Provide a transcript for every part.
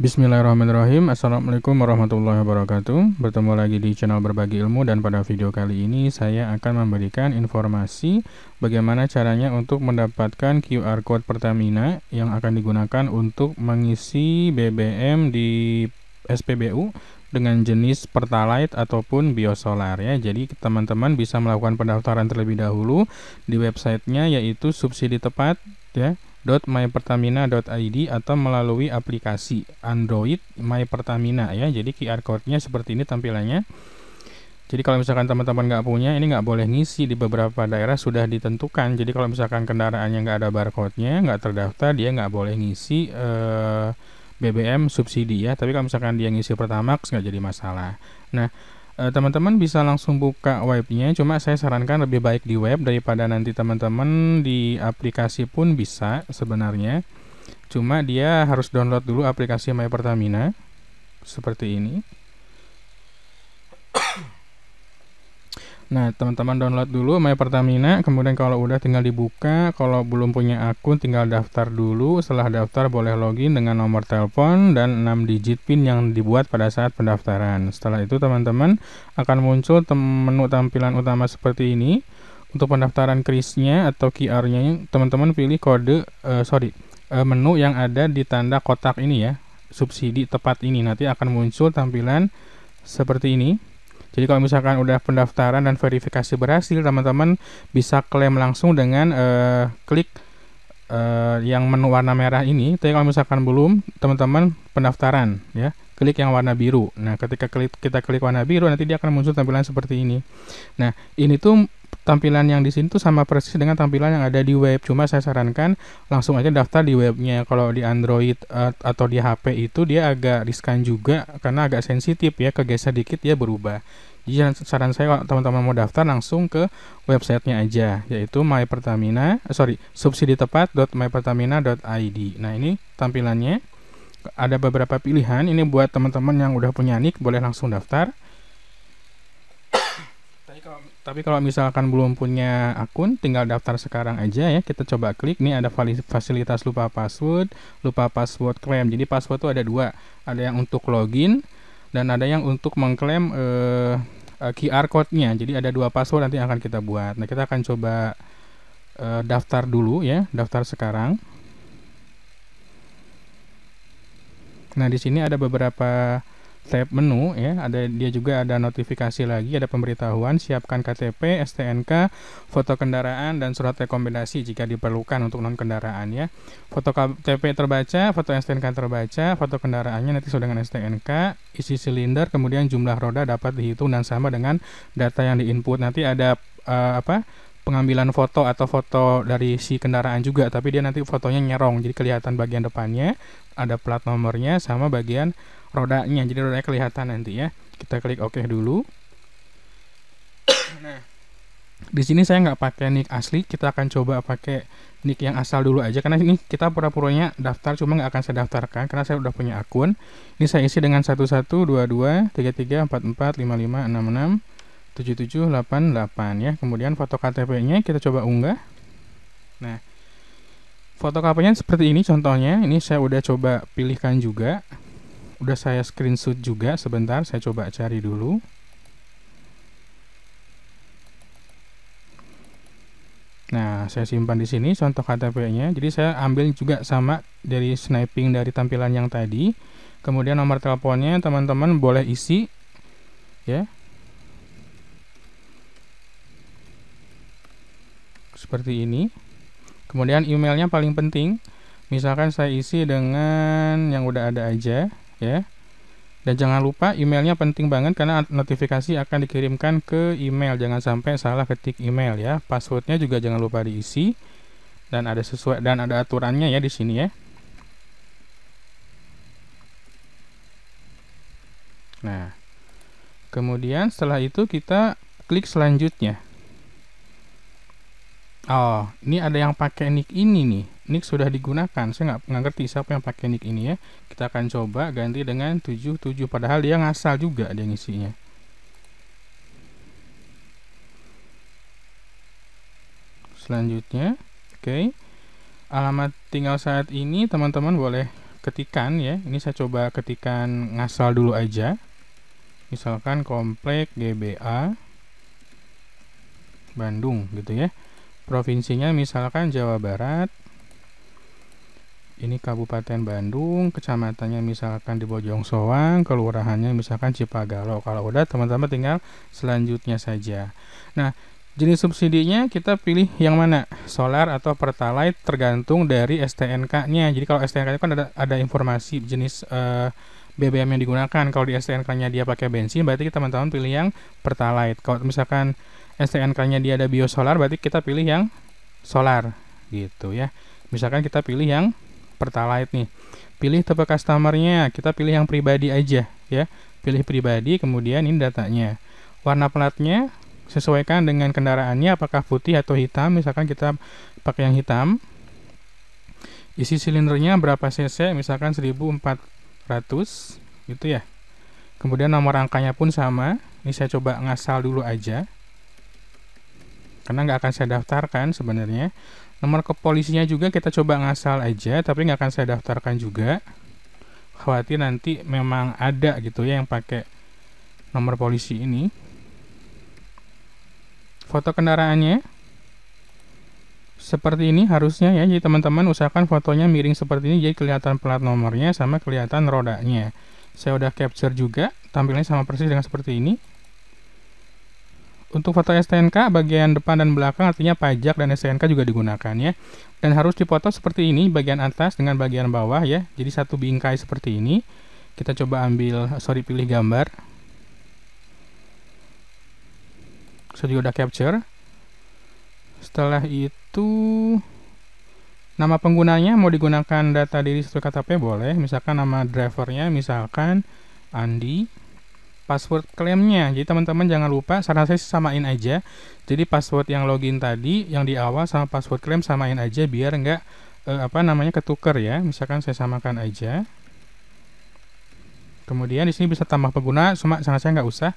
Bismillahirrahmanirrahim Assalamualaikum warahmatullahi wabarakatuh Bertemu lagi di channel berbagi ilmu Dan pada video kali ini saya akan memberikan informasi Bagaimana caranya untuk mendapatkan QR Code Pertamina Yang akan digunakan untuk mengisi BBM di SPBU dengan jenis Pertalite ataupun biosolar ya. Jadi teman-teman bisa melakukan pendaftaran terlebih dahulu di websitenya yaitu subsidi tepat ya www.mypertamina.id atau melalui aplikasi Android My Pertamina ya. Jadi QR code-nya seperti ini tampilannya. Jadi kalau misalkan teman-teman nggak punya, ini nggak boleh ngisi di beberapa daerah sudah ditentukan. Jadi kalau misalkan kendaraannya nggak ada barcode-nya, nggak terdaftar, dia nggak boleh ngisi eh, BBM subsidi ya. Tapi kalau misalkan dia ngisi pertamax nggak jadi masalah. Nah, Eh, teman-teman bisa langsung buka webnya cuma saya sarankan lebih baik di web daripada nanti teman-teman di aplikasi pun bisa sebenarnya cuma dia harus download dulu aplikasi My Pertamina seperti ini Nah, teman-teman download dulu My Pertamina, kemudian kalau udah tinggal dibuka, kalau belum punya akun tinggal daftar dulu. Setelah daftar boleh login dengan nomor telepon dan 6 digit PIN yang dibuat pada saat pendaftaran. Setelah itu teman-teman akan muncul menu tampilan utama seperti ini. Untuk pendaftaran krisnya atau QR-nya, teman-teman pilih kode uh, sorry, uh, menu yang ada di tanda kotak ini ya. Subsidi tepat ini nanti akan muncul tampilan seperti ini jadi kalau misalkan udah pendaftaran dan verifikasi berhasil, teman-teman bisa klaim langsung dengan uh, klik uh, yang menu warna merah ini. Tapi kalau misalkan belum, teman-teman pendaftaran ya, klik yang warna biru. Nah, ketika klik kita klik warna biru nanti dia akan muncul tampilan seperti ini. Nah, ini tuh tampilan yang di sini tuh sama persis dengan tampilan yang ada di web. Cuma saya sarankan langsung aja daftar di webnya. Kalau di Android eh, atau di HP itu dia agak riskan juga karena agak sensitif ya, kegeser dikit ya berubah. Jadi saran saya kalau teman-teman mau daftar langsung ke websitenya aja yaitu My Pertamina, eh, sorry subsidi tepat. id. Nah ini tampilannya ada beberapa pilihan. Ini buat teman-teman yang udah punya nik boleh langsung daftar. Tapi kalau misalkan belum punya akun, tinggal daftar sekarang aja ya. Kita coba klik nih ada fasilitas lupa password, lupa password klaim. Jadi password itu ada dua, ada yang untuk login dan ada yang untuk mengklaim eh, eh QR code-nya. Jadi ada dua password nanti akan kita buat. Nah kita akan coba eh, daftar dulu ya, daftar sekarang. Nah di sini ada beberapa tab menu ya ada dia juga ada notifikasi lagi ada pemberitahuan siapkan KTP STNK foto kendaraan dan surat rekomendasi jika diperlukan untuk non kendaraan ya foto KTP terbaca foto STNK terbaca foto kendaraannya nanti sudah dengan STNK isi silinder kemudian jumlah roda dapat dihitung dan sama dengan data yang diinput nanti ada uh, apa pengambilan foto atau foto dari si kendaraan juga tapi dia nanti fotonya nyerong jadi kelihatan bagian depannya ada plat nomornya sama bagian rodanya jadi rodanya kelihatan nanti ya kita klik OK dulu nah di sini saya nggak pakai nick asli kita akan coba pakai nick yang asal dulu aja karena ini kita pura-puranya daftar cuma nggak akan saya daftarkan karena saya udah punya akun ini saya isi dengan satu-satu, dua-dua, tiga-tiga, 11 22 33 44 55 66 delapan-delapan, ya kemudian foto KTP-nya kita coba unggah nah foto KTP-nya seperti ini contohnya ini saya udah coba pilihkan juga udah saya screenshot juga sebentar saya coba cari dulu Nah, saya simpan di sini contoh KTP-nya. Jadi saya ambil juga sama dari sniping dari tampilan yang tadi. Kemudian nomor teleponnya teman-teman boleh isi ya. Seperti ini. Kemudian emailnya paling penting. Misalkan saya isi dengan yang udah ada aja ya. Dan jangan lupa emailnya penting banget karena notifikasi akan dikirimkan ke email. Jangan sampai salah ketik email ya. Passwordnya juga jangan lupa diisi dan ada sesuai dan ada aturannya ya di sini ya. Nah, kemudian setelah itu kita klik selanjutnya. Oh, ini ada yang pakai nick ini nih nick sudah digunakan saya nggak, ngerti siapa yang pakai nick ini ya kita akan coba ganti dengan 77 padahal dia ngasal juga dia ngisinya selanjutnya oke okay. alamat tinggal saat ini teman-teman boleh ketikan ya ini saya coba ketikan ngasal dulu aja misalkan komplek GBA Bandung gitu ya provinsinya misalkan Jawa Barat ini Kabupaten Bandung, kecamatannya misalkan di Bojong Soang, kelurahannya misalkan Cipagalo. Kalau udah teman-teman tinggal selanjutnya saja. Nah, jenis subsidinya kita pilih yang mana? Solar atau Pertalite tergantung dari STNK-nya. Jadi kalau STNK-nya kan ada ada informasi jenis uh, eh, BBM yang digunakan. Kalau di STNK-nya dia pakai bensin, berarti teman-teman pilih yang Pertalite. Kalau misalkan STNK-nya dia ada biosolar, berarti kita pilih yang solar gitu ya. Misalkan kita pilih yang Pertalite nih. Pilih tipe customernya, kita pilih yang pribadi aja ya. Pilih pribadi, kemudian ini datanya. Warna platnya sesuaikan dengan kendaraannya apakah putih atau hitam, misalkan kita pakai yang hitam. Isi silindernya berapa cc, misalkan 1400 gitu ya. Kemudian nomor angkanya pun sama. Ini saya coba ngasal dulu aja. Karena nggak akan saya daftarkan sebenarnya. Nomor kepolisinya juga kita coba ngasal aja, tapi nggak akan saya daftarkan juga. Khawatir nanti memang ada gitu ya yang pakai nomor polisi ini. Foto kendaraannya seperti ini harusnya ya. Jadi teman-teman usahakan fotonya miring seperti ini, jadi kelihatan plat nomornya sama kelihatan rodanya. Saya udah capture juga, tampilnya sama persis dengan seperti ini. Untuk foto STNK, bagian depan dan belakang artinya pajak dan STNK juga digunakan ya. Dan harus dipoto seperti ini, bagian atas dengan bagian bawah ya. Jadi satu bingkai seperti ini. Kita coba ambil, sorry pilih gambar. Saya juga udah capture. Setelah itu, nama penggunanya mau digunakan data diri satu KTP boleh. Misalkan nama drivernya, misalkan Andi password klaimnya. Jadi teman-teman jangan lupa, saran saya samain aja. Jadi password yang login tadi, yang di awal sama password klaim samain aja biar nggak eh, apa namanya ketuker ya. Misalkan saya samakan aja. Kemudian di sini bisa tambah pengguna, cuma sangat saya nggak usah.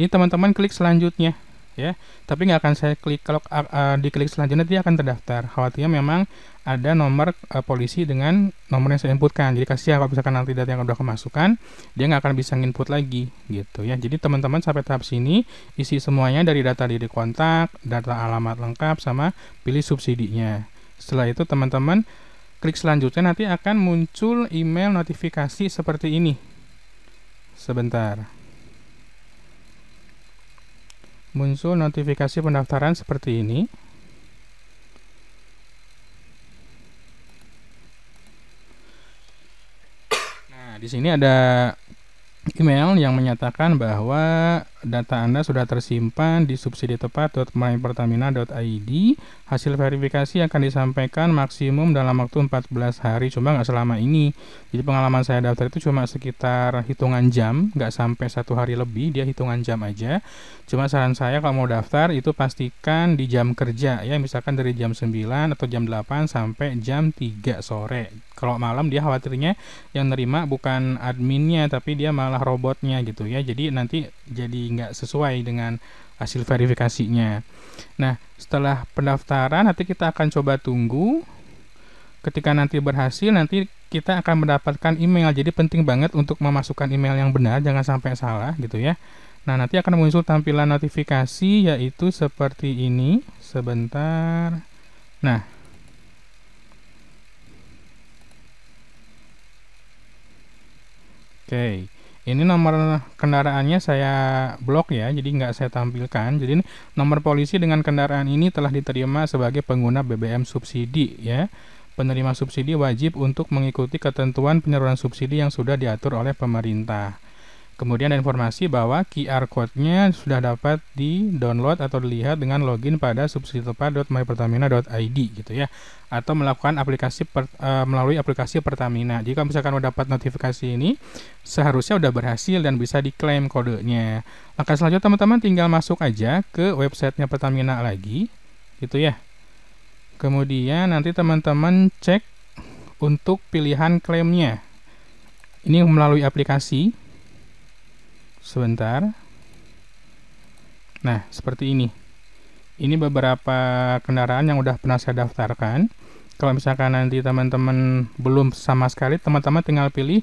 Ini teman-teman klik selanjutnya ya. Tapi nggak akan saya klik kalau uh, diklik selanjutnya dia akan terdaftar. Khawatirnya memang ada nomor uh, polisi dengan nomor yang saya inputkan. Jadi kasih ya, kalau misalkan nanti data yang sudah kemasukan, dia nggak akan bisa nginput lagi gitu ya. Jadi teman-teman sampai tahap sini isi semuanya dari data diri kontak, data alamat lengkap sama pilih subsidinya. Setelah itu teman-teman klik selanjutnya nanti akan muncul email notifikasi seperti ini. Sebentar. Muncul notifikasi pendaftaran seperti ini. Nah, di sini ada email yang menyatakan bahwa data Anda sudah tersimpan di subsidi tepat.mypertamina.id. Hasil verifikasi akan disampaikan maksimum dalam waktu 14 hari, cuma nggak selama ini. Jadi pengalaman saya daftar itu cuma sekitar hitungan jam, nggak sampai satu hari lebih, dia hitungan jam aja. Cuma saran saya kalau mau daftar itu pastikan di jam kerja ya, misalkan dari jam 9 atau jam 8 sampai jam 3 sore. Kalau malam dia khawatirnya yang nerima bukan adminnya tapi dia malah robotnya gitu ya. Jadi nanti jadi nggak sesuai dengan hasil verifikasinya. Nah, setelah pendaftaran nanti kita akan coba tunggu ketika nanti berhasil nanti kita akan mendapatkan email. Jadi penting banget untuk memasukkan email yang benar, jangan sampai salah gitu ya. Nah, nanti akan muncul tampilan notifikasi yaitu seperti ini. Sebentar. Nah, Oke, okay ini nomor kendaraannya saya blok ya jadi nggak saya tampilkan jadi ini nomor polisi dengan kendaraan ini telah diterima sebagai pengguna BBM subsidi ya penerima subsidi wajib untuk mengikuti ketentuan penyaluran subsidi yang sudah diatur oleh pemerintah Kemudian ada informasi bahwa QR code-nya sudah dapat di-download atau dilihat dengan login pada subsiditepat.mypertamina.id gitu ya atau melakukan aplikasi per, e, melalui aplikasi Pertamina. Jika misalkan sudah dapat notifikasi ini, seharusnya sudah berhasil dan bisa diklaim kodenya. Langkah selanjutnya teman-teman tinggal masuk aja ke websitenya Pertamina lagi gitu ya. Kemudian nanti teman-teman cek untuk pilihan klaimnya. Ini melalui aplikasi sebentar nah seperti ini ini beberapa kendaraan yang udah pernah saya daftarkan kalau misalkan nanti teman-teman belum sama sekali teman-teman tinggal pilih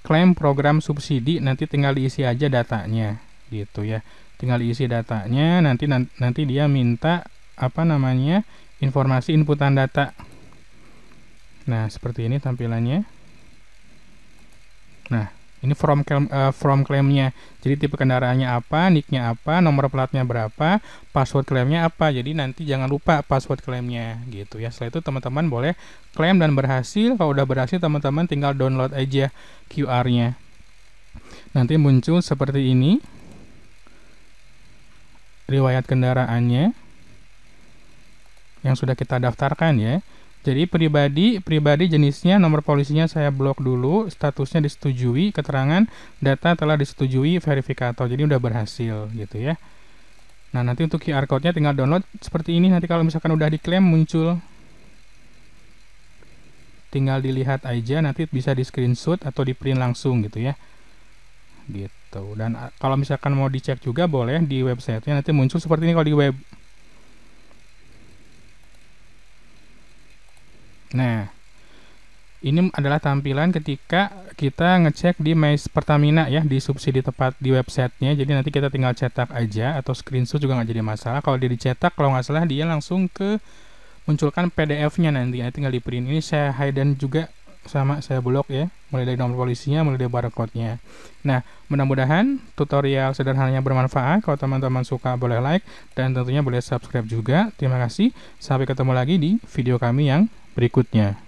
klaim program subsidi nanti tinggal diisi aja datanya gitu ya tinggal diisi datanya nanti nanti dia minta apa namanya informasi inputan data nah seperti ini tampilannya nah ini from claim, uh, eh, from claimnya. Jadi tipe kendaraannya apa, nicknya apa, nomor platnya berapa, password klaimnya apa. Jadi nanti jangan lupa password klaimnya gitu ya. Setelah itu teman-teman boleh klaim dan berhasil. Kalau udah berhasil teman-teman tinggal download aja QR-nya. Nanti muncul seperti ini riwayat kendaraannya yang sudah kita daftarkan ya. Jadi pribadi, pribadi jenisnya, nomor polisinya saya blok dulu, statusnya disetujui, keterangan data telah disetujui verifikator. Jadi udah berhasil gitu ya. Nah, nanti untuk QR code-nya tinggal download seperti ini. Nanti kalau misalkan udah diklaim muncul tinggal dilihat aja nanti bisa di screenshot atau di print langsung gitu ya gitu dan kalau misalkan mau dicek juga boleh di website-nya nanti muncul seperti ini kalau di web Nah, ini adalah tampilan ketika kita ngecek di My Pertamina ya di subsidi tepat di websitenya jadi nanti kita tinggal cetak aja atau screenshot juga nggak jadi masalah kalau dia dicetak kalau nggak salah dia langsung ke munculkan PDF nya nanti nanti tinggal di print ini saya hide dan juga sama saya blok ya mulai dari nomor polisinya, mulai dari barcode-nya. Nah, mudah-mudahan tutorial sederhananya bermanfaat. Kalau teman-teman suka boleh like dan tentunya boleh subscribe juga. Terima kasih. Sampai ketemu lagi di video kami yang berikutnya.